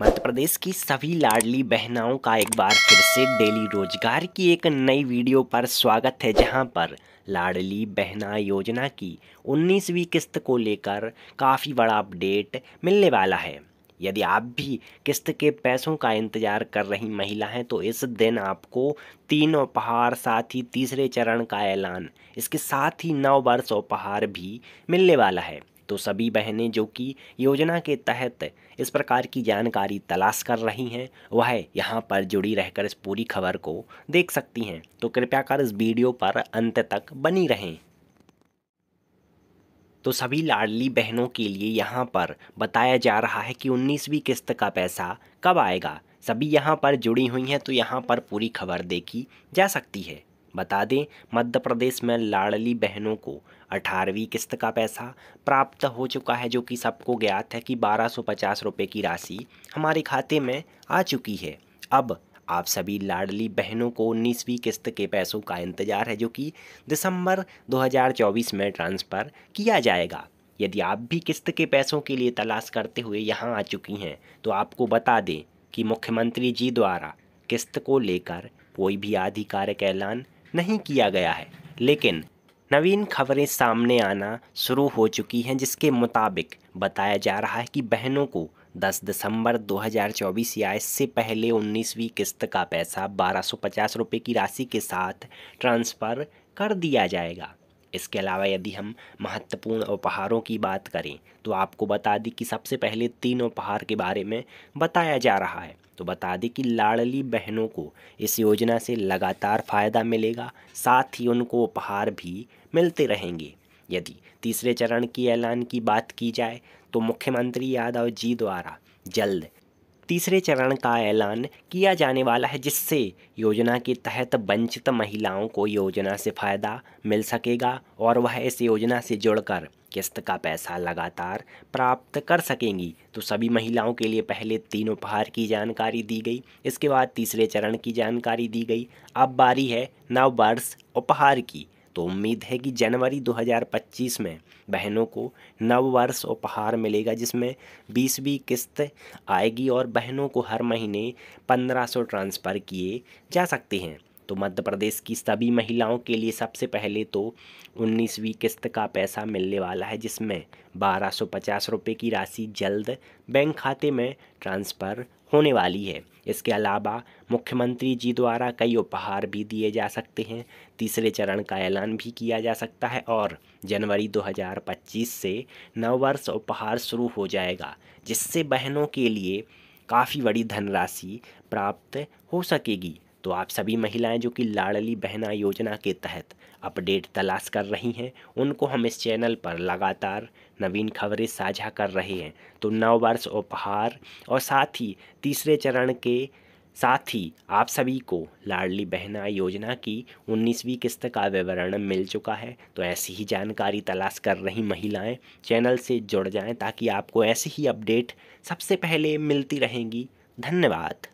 मध्य प्रदेश की सभी लाडली बहनाओं का एक बार फिर से डेली रोजगार की एक नई वीडियो पर स्वागत है जहां पर लाडली बहना योजना की 19वीं किस्त को लेकर काफ़ी बड़ा अपडेट मिलने वाला है यदि आप भी किस्त के पैसों का इंतजार कर रही महिला हैं तो इस दिन आपको तीन उपहार साथ ही तीसरे चरण का ऐलान इसके साथ ही नौ वर्ष उपहार भी मिलने वाला है तो सभी बहनें जो कि योजना के तहत इस प्रकार की जानकारी तलाश कर रही हैं वह यहाँ पर जुड़ी रहकर इस पूरी खबर को देख सकती हैं तो कृपया कर इस वीडियो पर अंत तक बनी रहें तो सभी लाडली बहनों के लिए यहाँ पर बताया जा रहा है कि उन्नीसवीं किस्त का पैसा कब आएगा सभी यहाँ पर जुड़ी हुई हैं तो यहाँ पर पूरी खबर देखी जा सकती है बता दें मध्य प्रदेश में लाडली बहनों को अठारहवीं किस्त का पैसा प्राप्त हो चुका है जो कि सबको ज्ञात है कि बारह सौ पचास रुपये की राशि हमारे खाते में आ चुकी है अब आप सभी लाडली बहनों को उन्नीसवीं किस्त के पैसों का इंतज़ार है जो कि दिसंबर 2024 में ट्रांसफ़र किया जाएगा यदि आप भी किस्त के पैसों के लिए तलाश करते हुए यहाँ आ चुकी हैं तो आपको बता दें कि मुख्यमंत्री जी द्वारा किस्त को लेकर कोई भी आधिकारिक ऐलान नहीं किया गया है लेकिन नवीन खबरें सामने आना शुरू हो चुकी हैं जिसके मुताबिक बताया जा रहा है कि बहनों को 10 दिसंबर 2024 या इससे पहले 19वीं किस्त का पैसा बारह सौ की राशि के साथ ट्रांसफ़र कर दिया जाएगा इसके अलावा यदि हम महत्वपूर्ण उपहारों की बात करें तो आपको बता दें कि सबसे पहले तीन उपहार के बारे में बताया जा रहा है तो बता दें कि लाडली बहनों को इस योजना से लगातार फ़ायदा मिलेगा साथ ही उनको उपहार भी मिलते रहेंगे यदि तीसरे चरण की ऐलान की बात की जाए तो मुख्यमंत्री यादव जी द्वारा जल्द तीसरे चरण का ऐलान किया जाने वाला है जिससे योजना के तहत वंचित महिलाओं को योजना से फ़ायदा मिल सकेगा और वह इस योजना से जुड़कर किस्त का पैसा लगातार प्राप्त कर सकेंगी तो सभी महिलाओं के लिए पहले तीन उपहार की जानकारी दी गई इसके बाद तीसरे चरण की जानकारी दी गई अब बारी है नव वर्ष उपहार की तो उम्मीद है कि जनवरी 2025 में बहनों को नववर्ष उपहार मिलेगा जिसमें बीसवीं किस्त आएगी और बहनों को हर महीने 1500 ट्रांसफ़र किए जा सकते हैं तो मध्य प्रदेश की सभी महिलाओं के लिए सबसे पहले तो उन्नीसवीं किस्त का पैसा मिलने वाला है जिसमें बारह सौ पचास रुपये की राशि जल्द बैंक खाते में ट्रांसफ़र होने वाली है इसके अलावा मुख्यमंत्री जी द्वारा कई उपहार भी दिए जा सकते हैं तीसरे चरण का ऐलान भी किया जा सकता है और जनवरी 2025 से नववर्ष उपहार शुरू हो जाएगा जिससे बहनों के लिए काफ़ी बड़ी धनराशि प्राप्त हो सकेगी तो आप सभी महिलाएं जो कि लाडली बहना योजना के तहत अपडेट तलाश कर रही हैं उनको हम इस चैनल पर लगातार नवीन खबरें साझा कर रहे हैं तो नववर्ष उपहार और साथ ही तीसरे चरण के साथ ही आप सभी को लाडली बहना योजना की उन्नीसवीं किस्त का विवरण मिल चुका है तो ऐसी ही जानकारी तलाश कर रही महिलाएं चैनल से जुड़ जाएं ताकि आपको ऐसी ही अपडेट सबसे पहले मिलती रहेंगी धन्यवाद